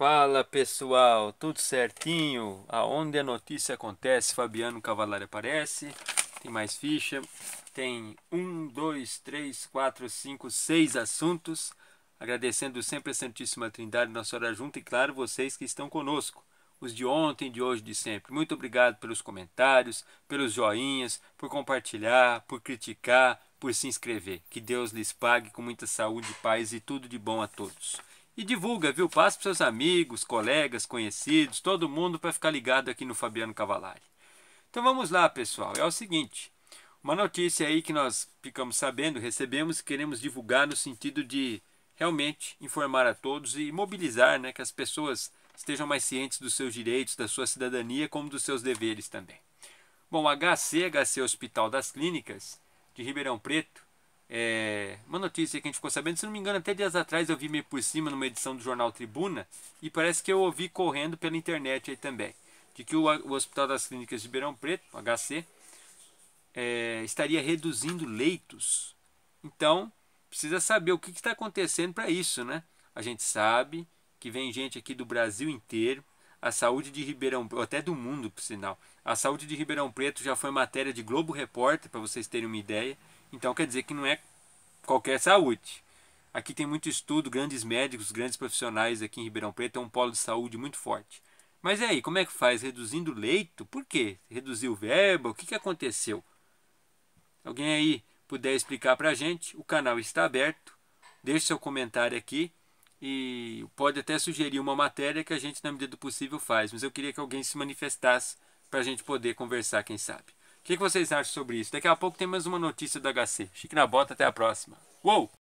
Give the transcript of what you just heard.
Fala pessoal, tudo certinho? Aonde a notícia acontece, Fabiano Cavalari aparece. Tem mais ficha. Tem um, dois, três, quatro, cinco, seis assuntos. Agradecendo sempre a Santíssima Trindade, Nossa Senhora Junta e, claro, vocês que estão conosco. Os de ontem, de hoje, de sempre. Muito obrigado pelos comentários, pelos joinhas, por compartilhar, por criticar, por se inscrever. Que Deus lhes pague com muita saúde, paz e tudo de bom a todos. E divulga, viu? Passa para seus amigos, colegas, conhecidos, todo mundo para ficar ligado aqui no Fabiano Cavalari. Então vamos lá, pessoal. É o seguinte, uma notícia aí que nós ficamos sabendo, recebemos e queremos divulgar no sentido de realmente informar a todos e mobilizar, né, que as pessoas estejam mais cientes dos seus direitos, da sua cidadania, como dos seus deveres também. Bom, o HC, HC Hospital das Clínicas de Ribeirão Preto, é, uma notícia que a gente ficou sabendo, se não me engano, até dias atrás eu vi meio por cima numa edição do jornal Tribuna e parece que eu ouvi correndo pela internet aí também, de que o, o Hospital das Clínicas de Ribeirão Preto, HC, é, estaria reduzindo leitos. Então, precisa saber o que está acontecendo para isso, né? A gente sabe que vem gente aqui do Brasil inteiro, a saúde de Ribeirão Preto, até do mundo, por sinal. A saúde de Ribeirão Preto já foi matéria de Globo Repórter, para vocês terem uma ideia. Então quer dizer que não é qualquer saúde. Aqui tem muito estudo, grandes médicos, grandes profissionais aqui em Ribeirão Preto, é um polo de saúde muito forte. Mas e aí, como é que faz? Reduzindo leito? Por quê? Reduziu verbo? O que, que aconteceu? Alguém aí puder explicar para a gente, o canal está aberto. Deixe seu comentário aqui e pode até sugerir uma matéria que a gente, na medida do possível, faz. Mas eu queria que alguém se manifestasse para a gente poder conversar, quem sabe. O que, que vocês acham sobre isso? Daqui a pouco tem mais uma notícia do HC. Chique na bota, até a próxima. Uou!